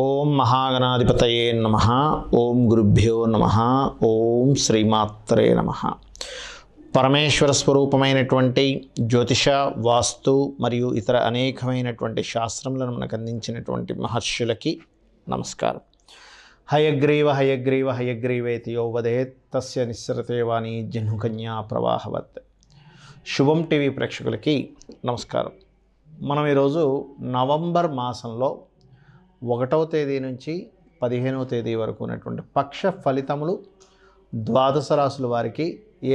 ఓం మహాగణాధిపతయే నమ ఓం గురుభ్యో నమ ఓం శ్రీమాత్రే నమ పరమేశ్వర స్వరూపమైనటువంటి జ్యోతిష వాస్తు మరియు ఇతర అనేకమైనటువంటి శాస్త్రములను మనకు అందించినటువంటి మహర్షులకి నమస్కారం హయగ్రీవ హయగ్రీవ హయగ్రీవేతి యోవదే తస్య నిస్సరతేవాణి జహ్నుకన్యా ప్రవాహవత్ శుభం టీవీ ప్రేక్షకులకి నమస్కారం మనం ఈరోజు నవంబర్ మాసంలో ఒకటవ తేదీ నుంచి పదిహేనవ తేదీ వరకు ఉన్నటువంటి పక్ష ఫలితములు ద్వాదశ రాశుల వారికి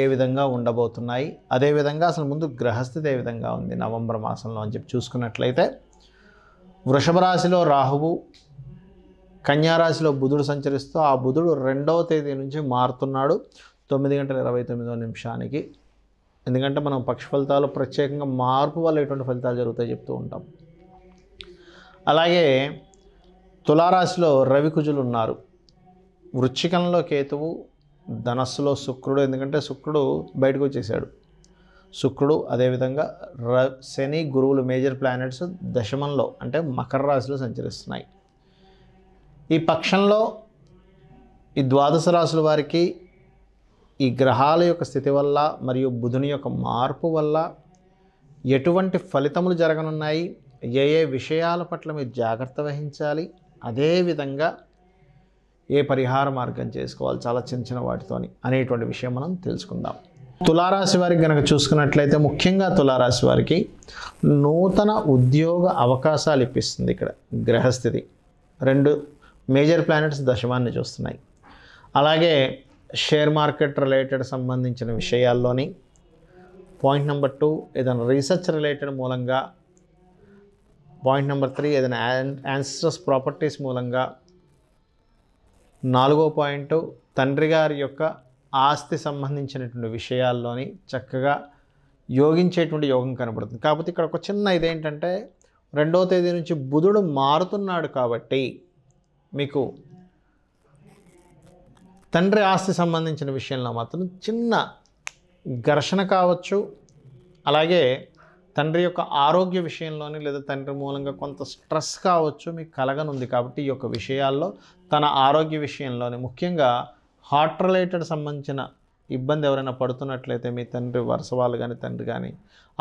ఏ విధంగా ఉండబోతున్నాయి అదేవిధంగా అసలు ముందు గ్రహస్థితి ఏ విధంగా ఉంది నవంబర్ మాసంలో అని చెప్పి చూసుకున్నట్లయితే వృషభ రాశిలో రాహువు కన్యారాశిలో బుధుడు సంచరిస్తూ ఆ బుధుడు రెండవ తేదీ నుంచి మారుతున్నాడు తొమ్మిది గంటల ఇరవై తొమ్మిదో నిమిషానికి ఎందుకంటే మనం పక్ష ఫలితాలు ప్రత్యేకంగా మార్పు వల్ల ఎటువంటి ఫలితాలు జరుగుతాయి చెప్తూ ఉంటాం అలాగే తులారాశిలో రవికుజులు ఉన్నారు వృచ్చికంలో కేతువు ధనస్సులో శుక్రుడు ఎందుకంటే శుక్రుడు బయటకు వచ్చేసాడు శుక్రుడు అదేవిధంగా ర శని గురువులు మేజర్ ప్లానెట్స్ దశమంలో అంటే మకర రాశిలో సంచరిస్తున్నాయి ఈ పక్షంలో ఈ ద్వాదశ రాశుల వారికి ఈ గ్రహాల యొక్క స్థితి వల్ల మరియు బుధుని యొక్క మార్పు వల్ల ఎటువంటి ఫలితములు జరగనున్నాయి ఏ ఏ విషయాల పట్ల మీరు జాగ్రత్త వహించాలి అదేవిధంగా ఏ పరిహార మార్గం చేసుకోవాలి చాలా చిన్న చిన్న వాటితోని అనేటువంటి విషయం మనం తెలుసుకుందాం తులారాశి వారికి కనుక చూసుకున్నట్లయితే ముఖ్యంగా తులారాశి వారికి నూతన ఉద్యోగ అవకాశాలు ఇప్పిస్తుంది ఇక్కడ గ్రహస్థితి రెండు మేజర్ ప్లానెట్స్ దశమాన్ని చూస్తున్నాయి అలాగే షేర్ మార్కెట్ రిలేటెడ్ సంబంధించిన విషయాల్లోని పాయింట్ నెంబర్ టూ ఏదైనా రీసెర్చ్ రిలేటెడ్ మూలంగా పాయింట్ నెంబర్ త్రీ ఏదైనా యాన్స్టర్స్ ప్రాపర్టీస్ మూలంగా నాలుగో పాయింట్ తండ్రి గారి యొక్క ఆస్తి సంబంధించినటువంటి విషయాల్లోని చక్కగా యోగించేటువంటి యోగం కనబడుతుంది కాకపోతే ఇక్కడ ఒక చిన్న ఇదేంటంటే రెండవ తేదీ నుంచి బుధుడు మారుతున్నాడు కాబట్టి మీకు తండ్రి ఆస్తి సంబంధించిన విషయంలో మాత్రం చిన్న ఘర్షణ కావచ్చు అలాగే తండ్రి యొక్క ఆరోగ్య విషయంలోని లేదా తండ్రి మూలంగా కొంత స్ట్రెస్ కావచ్చు మీకు కలగనుంది కాబట్టి ఈ యొక్క విషయాల్లో తన ఆరోగ్య విషయంలోనే ముఖ్యంగా హార్ట్ రిలేటెడ్ సంబంధించిన ఇబ్బంది ఎవరైనా పడుతున్నట్లయితే మీ తండ్రి వరుస వాళ్ళు కానీ తండ్రి కానీ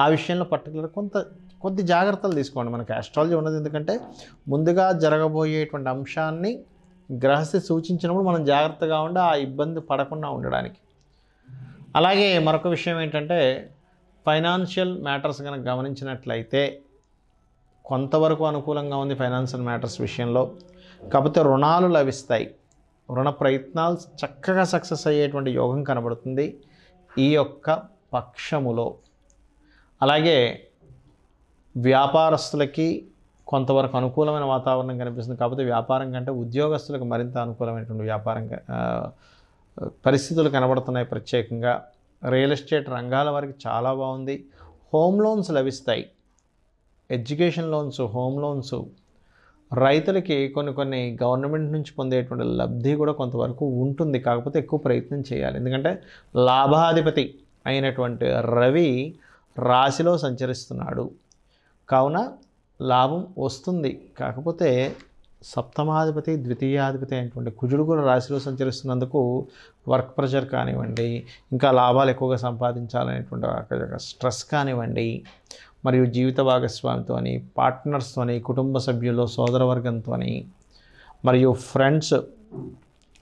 ఆ విషయంలో పర్టికులర్ కొంత కొద్ది జాగ్రత్తలు తీసుకోండి మనకి ఆస్ట్రాలజీ ఉన్నది ఎందుకంటే ముందుగా జరగబోయేటువంటి అంశాన్ని గ్రహస్థి సూచించినప్పుడు మనం జాగ్రత్తగా ఉండి ఆ ఇబ్బంది పడకుండా ఉండడానికి అలాగే మరొక విషయం ఏంటంటే ఫైనాన్షియల్ మ్యాటర్స్ కనుక గమనించినట్లయితే కొంతవరకు అనుకూలంగా ఉంది ఫైనాన్షియల్ మ్యాటర్స్ విషయంలో కాకపోతే రుణాలు లభిస్తాయి రుణ ప్రయత్నాలు చక్కగా సక్సెస్ అయ్యేటువంటి యోగం కనబడుతుంది ఈ యొక్క పక్షములో అలాగే వ్యాపారస్తులకి కొంతవరకు అనుకూలమైన వాతావరణం కనిపిస్తుంది కాకపోతే వ్యాపారం కంటే ఉద్యోగస్తులకు మరింత అనుకూలమైనటువంటి వ్యాపారం పరిస్థితులు కనబడుతున్నాయి ప్రత్యేకంగా రియల్ ఎస్టేట్ రంగాల వారికి చాలా బాగుంది హోమ్ లోన్స్ లభిస్తాయి ఎడ్యుకేషన్ లోన్స్ హోమ్ లోన్స్ రైతులకి కొన్ని కొన్ని గవర్నమెంట్ నుంచి పొందేటువంటి లబ్ధి కూడా కొంతవరకు ఉంటుంది కాకపోతే ఎక్కువ ప్రయత్నం చేయాలి ఎందుకంటే లాభాధిపతి అయినటువంటి రవి రాశిలో సంచరిస్తున్నాడు కావున లాభం వస్తుంది కాకపోతే సప్తమాధిపతి ద్వితీయాధిపతి అయినటువంటి కుజుడు కూడా రాశిలో సంచరిస్తున్నందుకు వర్క్ ప్రెషర్ కానివ్వండి ఇంకా లాభాలు ఎక్కువగా సంపాదించాలనేటువంటి స్ట్రెస్ కానివ్వండి మరియు జీవిత భాగస్వామితోని పార్ట్నర్స్తోని కుటుంబ సభ్యులు సోదరవర్గంతోని మరియు ఫ్రెండ్స్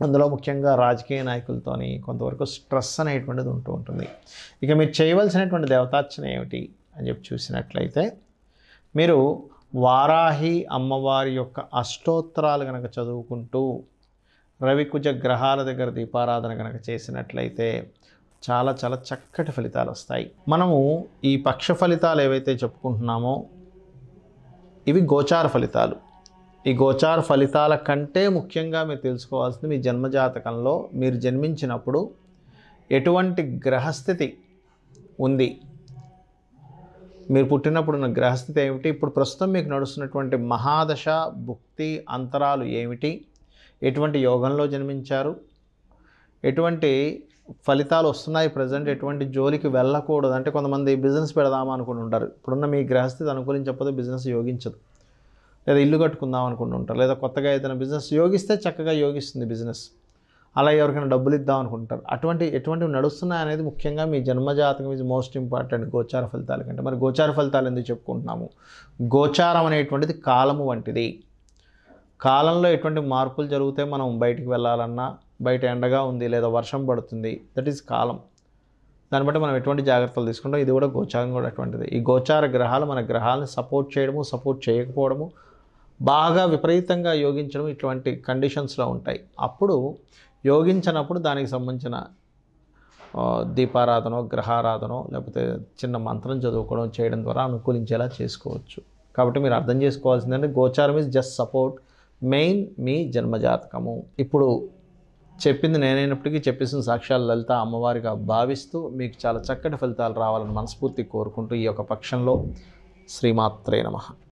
అందులో ముఖ్యంగా రాజకీయ నాయకులతోని కొంతవరకు స్ట్రెస్ అనేటువంటిది ఉంటూ ఉంటుంది ఇక మీరు చేయవలసినటువంటి దేవతార్చన ఏమిటి అని చెప్పి చూసినట్లయితే మీరు వారాహి అమ్మవారి యొక్క అష్టోత్తరాలు కనుక చదువుకుంటూ రవికుజ గ్రహాల దగ్గర దీపారాధన కనుక చేసినట్లయితే చాలా చాలా చక్కటి ఫలితాలు వస్తాయి మనము ఈ పక్ష ఫలితాలు ఏవైతే చెప్పుకుంటున్నామో ఇవి గోచార ఫలితాలు ఈ గోచార ఫలితాల కంటే ముఖ్యంగా మీరు తెలుసుకోవాల్సింది మీ జన్మజాతకంలో మీరు జన్మించినప్పుడు ఎటువంటి గ్రహస్థితి ఉంది మీరు పుట్టినప్పుడు ఉన్న గ్రహస్థితి ఏమిటి ఇప్పుడు ప్రస్తుతం మీకు నడుస్తున్నటువంటి మహాదశ భుక్తి అంతరాలు ఏమిటి ఎటువంటి యోగంలో జన్మించారు ఎటువంటి ఫలితాలు వస్తున్నాయి ప్రజెంట్ ఎటువంటి జోలికి వెళ్ళకూడదు అంటే కొంతమంది బిజినెస్ పెడదామా అనుకుని ఉంటారు ఇప్పుడున్న మీ గ్రహస్థితి అనుకూలించకపోతే బిజినెస్ యోగించదు లేదా ఇల్లు కట్టుకుందాం అనుకుంటుంటారు లేదా కొత్తగా ఏదైనా బిజినెస్ యోగిస్తే చక్కగా యోగిస్తుంది బిజినెస్ అలా ఎవరికైనా డబ్బులు ఇద్దాం అనుకుంటారు అటువంటి ఎటువంటివి నడుస్తున్నాయి అనేది ముఖ్యంగా మీ జన్మజాతకం ఈజ్ మోస్ట్ ఇంపార్టెంట్ గోచార ఫలితాల కంటే మరి గోచార ఫలితాలు ఎందుకు చెప్పుకుంటున్నాము గోచారం అనేటువంటిది కాలము వంటిది కాలంలో ఎటువంటి మార్పులు జరిగితే మనం బయటికి వెళ్ళాలన్నా బయట ఎండగా ఉంది లేదా వర్షం పడుతుంది దట్ ఈజ్ కాలం దాన్ని బట్టి మనం ఎటువంటి జాగ్రత్తలు తీసుకుంటాం ఇది కూడా గోచారం కూడా అటువంటిది ఈ గోచార గ్రహాలు మన గ్రహాలను సపోర్ట్ చేయడము సపోర్ట్ చేయకపోవడము బాగా విపరీతంగా యోగించడం ఇటువంటి కండిషన్స్లో ఉంటాయి అప్పుడు యోగించినప్పుడు దానికి సంబంధించిన దీపారాధనో గ్రహారాధనో లేకపోతే చిన్న మంత్రం చదువుకోవడం చేయడం ద్వారా అనుకూలించేలా చేసుకోవచ్చు కాబట్టి మీరు అర్థం చేసుకోవాల్సిందంటే గోచారం ఇస్ జస్ట్ సపోర్ట్ మెయిన్ మీ జన్మజాతకము ఇప్పుడు చెప్పింది నేనైనప్పటికీ చెప్పేసిన సాక్ష్యాలు లలిత అమ్మవారిగా భావిస్తూ మీకు చాలా చక్కటి ఫలితాలు రావాలని మనస్ఫూర్తి కోరుకుంటూ ఈ యొక్క పక్షంలో శ్రీమాత్రే నమ